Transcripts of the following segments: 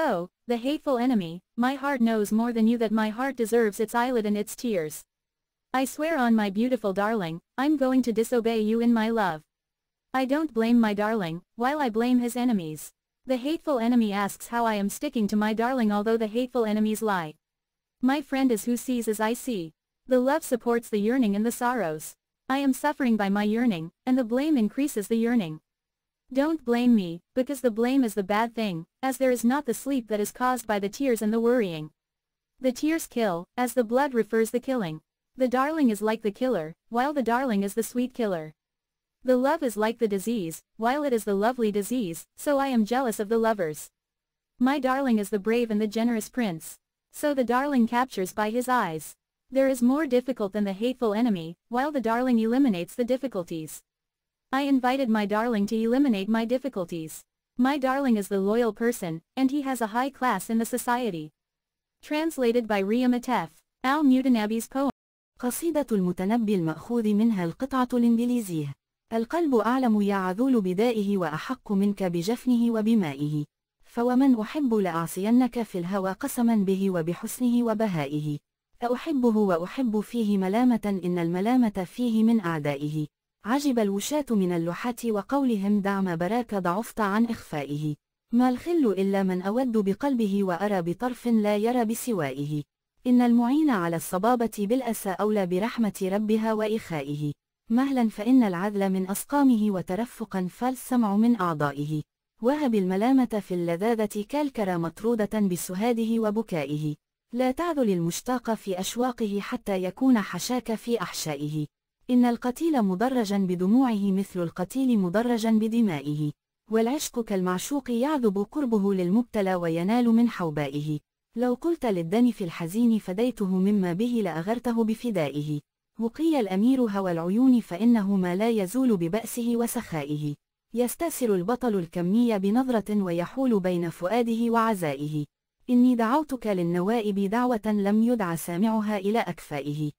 Oh, the hateful enemy, my heart knows more than you that my heart deserves its eyelid and its tears. I swear on my beautiful darling, I'm going to disobey you in my love. I don't blame my darling, while I blame his enemies. The hateful enemy asks how I am sticking to my darling although the hateful enemies lie. My friend is who sees as I see. The love supports the yearning and the sorrows. I am suffering by my yearning, and the blame increases the yearning. Don't blame me, because the blame is the bad thing, as there is not the sleep that is caused by the tears and the worrying. The tears kill, as the blood refers the killing. The darling is like the killer, while the darling is the sweet killer. The love is like the disease, while it is the lovely disease, so I am jealous of the lovers. My darling is the brave and the generous prince. So the darling captures by his eyes. There is more difficult than the hateful enemy, while the darling eliminates the difficulties. I invited my darling to eliminate my difficulties. My darling is the loyal person, and he has a high class in the society. Translated by Ria Matef, Al Mutanabi's poem. قصيدة المتنبي المأخوذ منها القطعة الإنجليزية القلب أعلم يعذول بدائه وأحق منك بجفنه وبمائه فومن أحب لأعصينك في الهوى قسما به وبحسنه وبهائه أحبه وأحب فيه ملامة إن الملامة فيه من أعدائه عجب الوشاة من اللحاة وقولهم دع ما براك ضعفت عن إخفائه ما الخل إلا من أود بقلبه وأرى بطرف لا يرى بسوائه إن المعين على الصبابة بالأسى أولى برحمة ربها وإخائه مهلا فإن العذل من أسقامه وترفقا فالسمع من أعضائه وهب الملامة في اللذاذة كالكرى مطرودة بسهاده وبكائه لا تعذل المشتاق في أشواقه حتى يكون حشاك في أحشائه إن القتيل مدرجا بدموعه مثل القتيل مدرجا بدمائه والعشق كالمعشوق يعذب قربه للمبتلى وينال من حوبائه لو قلت للدنف الحزين فديته مما به لأغرته بفدائه وقي الأمير هوى العيون فإنه ما لا يزول ببأسه وسخائه يستسر البطل الكمي بنظرة ويحول بين فؤاده وعزائه إني دعوتك للنوائب دعوة لم يدع سامعها إلى أكفائه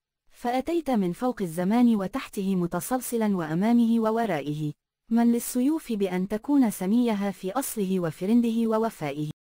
فأتيت من فوق الزمان وتحته متصلصلا وأمامه وورائه من للسيوف بأن تكون سميها في أصله وفرنده ووفائه